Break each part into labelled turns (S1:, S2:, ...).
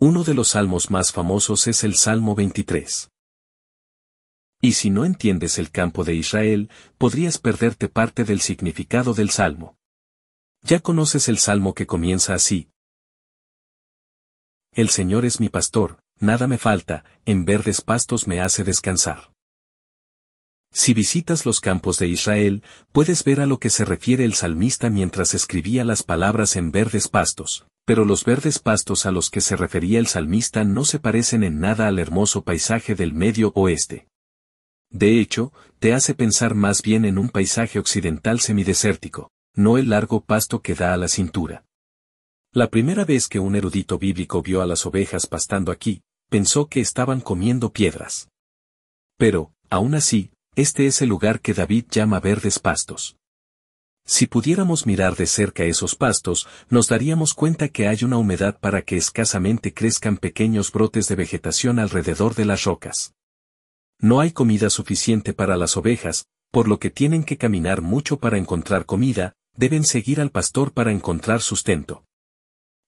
S1: Uno de los salmos más famosos es el Salmo 23. Y si no entiendes el campo de Israel, podrías perderte parte del significado del salmo. Ya conoces el salmo que comienza así. El Señor es mi pastor, nada me falta, en verdes pastos me hace descansar. Si visitas los campos de Israel, puedes ver a lo que se refiere el salmista mientras escribía las palabras en verdes pastos, pero los verdes pastos a los que se refería el salmista no se parecen en nada al hermoso paisaje del medio oeste. De hecho, te hace pensar más bien en un paisaje occidental semidesértico, no el largo pasto que da a la cintura. La primera vez que un erudito bíblico vio a las ovejas pastando aquí, pensó que estaban comiendo piedras. Pero, aún así, este es el lugar que David llama verdes pastos. Si pudiéramos mirar de cerca esos pastos, nos daríamos cuenta que hay una humedad para que escasamente crezcan pequeños brotes de vegetación alrededor de las rocas. No hay comida suficiente para las ovejas, por lo que tienen que caminar mucho para encontrar comida, deben seguir al pastor para encontrar sustento.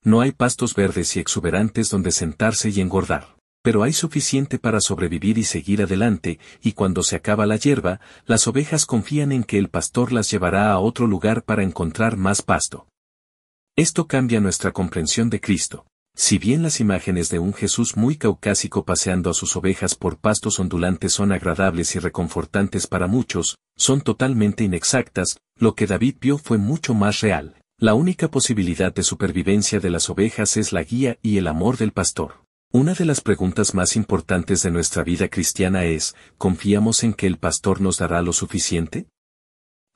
S1: No hay pastos verdes y exuberantes donde sentarse y engordar pero hay suficiente para sobrevivir y seguir adelante, y cuando se acaba la hierba, las ovejas confían en que el pastor las llevará a otro lugar para encontrar más pasto. Esto cambia nuestra comprensión de Cristo. Si bien las imágenes de un Jesús muy caucásico paseando a sus ovejas por pastos ondulantes son agradables y reconfortantes para muchos, son totalmente inexactas, lo que David vio fue mucho más real. La única posibilidad de supervivencia de las ovejas es la guía y el amor del pastor. Una de las preguntas más importantes de nuestra vida cristiana es, ¿confiamos en que el pastor nos dará lo suficiente?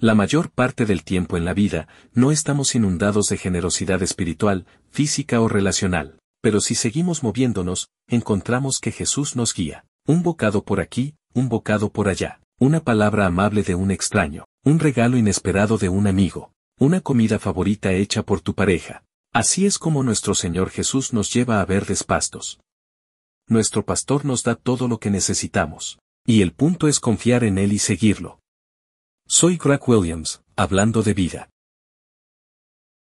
S1: La mayor parte del tiempo en la vida, no estamos inundados de generosidad espiritual, física o relacional, pero si seguimos moviéndonos, encontramos que Jesús nos guía, un bocado por aquí, un bocado por allá, una palabra amable de un extraño, un regalo inesperado de un amigo, una comida favorita hecha por tu pareja. Así es como nuestro Señor Jesús nos lleva a ver despastos nuestro pastor nos da todo lo que necesitamos. Y el punto es confiar en él y seguirlo. Soy Greg Williams, hablando de vida.